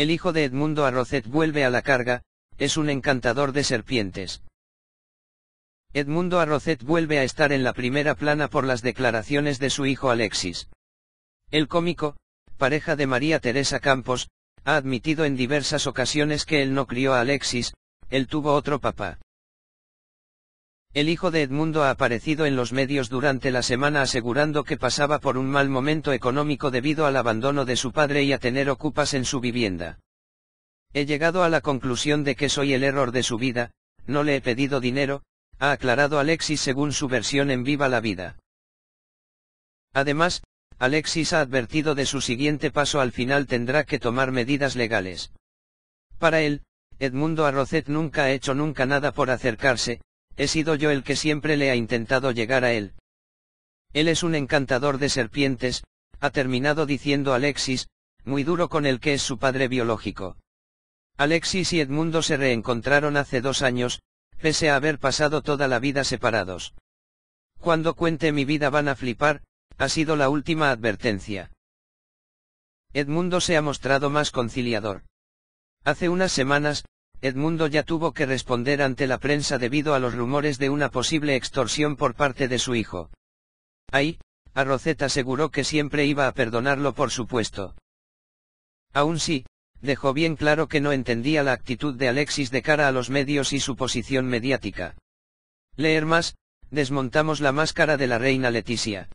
El hijo de Edmundo Arrocet vuelve a la carga, es un encantador de serpientes. Edmundo Arrocet vuelve a estar en la primera plana por las declaraciones de su hijo Alexis. El cómico, pareja de María Teresa Campos, ha admitido en diversas ocasiones que él no crió a Alexis, él tuvo otro papá. El hijo de Edmundo ha aparecido en los medios durante la semana asegurando que pasaba por un mal momento económico debido al abandono de su padre y a tener ocupas en su vivienda. He llegado a la conclusión de que soy el error de su vida, no le he pedido dinero, ha aclarado Alexis según su versión en Viva la Vida. Además, Alexis ha advertido de su siguiente paso al final tendrá que tomar medidas legales. Para él, Edmundo Arrocet nunca ha hecho nunca nada por acercarse, He sido yo el que siempre le ha intentado llegar a él. Él es un encantador de serpientes, ha terminado diciendo Alexis, muy duro con el que es su padre biológico. Alexis y Edmundo se reencontraron hace dos años, pese a haber pasado toda la vida separados. Cuando cuente mi vida van a flipar, ha sido la última advertencia. Edmundo se ha mostrado más conciliador. Hace unas semanas, Edmundo ya tuvo que responder ante la prensa debido a los rumores de una posible extorsión por parte de su hijo. Ahí, Arroceta aseguró que siempre iba a perdonarlo por supuesto. Aún sí, dejó bien claro que no entendía la actitud de Alexis de cara a los medios y su posición mediática. Leer más, desmontamos la máscara de la reina Leticia.